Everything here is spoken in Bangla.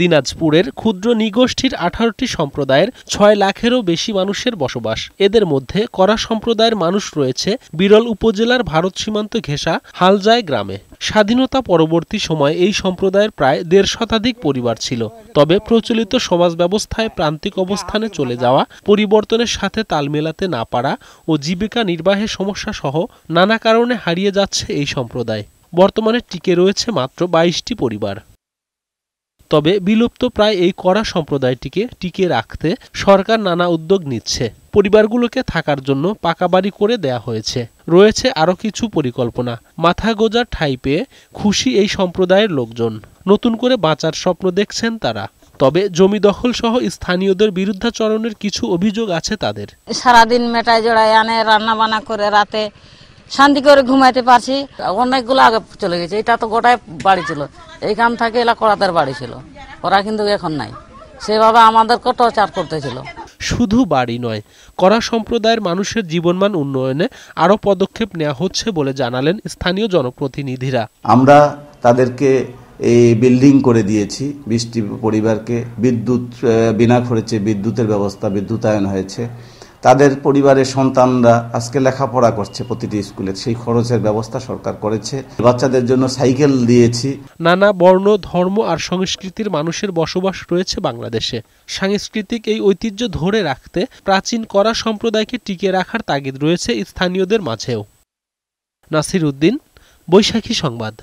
দিনাজপুরের ক্ষুদ্র নিগোষ্ঠীর আঠারোটি সম্প্রদায়ের ছয় লাখেরও বেশি মানুষের বসবাস এদের মধ্যে করা সম্প্রদায়ের মানুষ রয়েছে বিরল উপজেলার ভারত সীমান্ত ঘেঁষা হালজায় গ্রামে স্বাধীনতা পরবর্তী সময়ে এই সম্প্রদায়ের প্রায় দেড় শতাধিক পরিবার ছিল তবে প্রচলিত সমাজ ব্যবস্থায় প্রান্তিক অবস্থানে চলে যাওয়া পরিবর্তনের সাথে তাল মেলাতে না পারা ও জীবিকা নির্বাহের সমস্যা সহ নানা কারণে হারিয়ে যাচ্ছে এই সম্প্রদায় বর্তমানে টিকে রয়েছে মাত্র বাইশটি পরিবার তবে বিলুপ্ত প্রায় এই কড়া সম্প্রদায়টিকে টিকিয়ে রাখতে সরকার নানা উদ্যোগ নিচ্ছে পরিবারগুলোকে থাকার জন্য পাকা বাড়ি করে দেয়া হয়েছে রয়েছে আরও কিছু পরিকল্পনা মাথা গোজার ঠাই পেয়ে খুশি এই সম্প্রদায়ের লোকজন নতুন করে বাঁচার স্বপ্ন দেখছেন তারা তবে জমি দখল সহ স্থানীয়দের বিরুদ্ধাচরণের কিছু অভিযোগ আছে তাদের সারাদিন মেটায় জড়াই আনে রান্না বান্না করে রাতে শান্তি করে ঘুমাইতে পারছি অনেকগুলো আগে চলে গেছে এটা তো গোটায় বাড়ি ছিল এইখান থেকে এলা করাতার বাড়ি ছিল ওরা কিন্তু এখন নাই সেভাবে আমাদেরকে টর্চার করতেছিল শুধু বাড়ি নয় করা সম্প্রদায়ের মানুষের জীবনমান উন্নয়নে আরও পদক্ষেপ নেওয়া হচ্ছে বলে জানালেন স্থানীয় জনপ্রতিনিধিরা আমরা তাদেরকে এই বিল্ডিং করে দিয়েছি বৃষ্টি পরিবারকে বিদ্যুৎ বিনা খরচে বিদ্যুতের ব্যবস্থা বিদ্যুতায়ন হয়েছে তাদের পরিবারের সন্তানরা আজকে লেখাপড়া করছে প্রতিটি স্কুলে সেই খরচের ব্যবস্থা সরকার করেছে বাচ্চাদের জন্য সাইকেল দিয়েছি নানা বর্ণ ধর্ম আর সংস্কৃতির মানুষের বসবাস রয়েছে বাংলাদেশে সাংস্কৃতিক এই ঐতিহ্য ধরে রাখতে প্রাচীন করা সম্প্রদায়কে টিকে রাখার তাগিদ রয়েছে স্থানীয়দের মাঝেও নাসির উদ্দিন বৈশাখী সংবাদ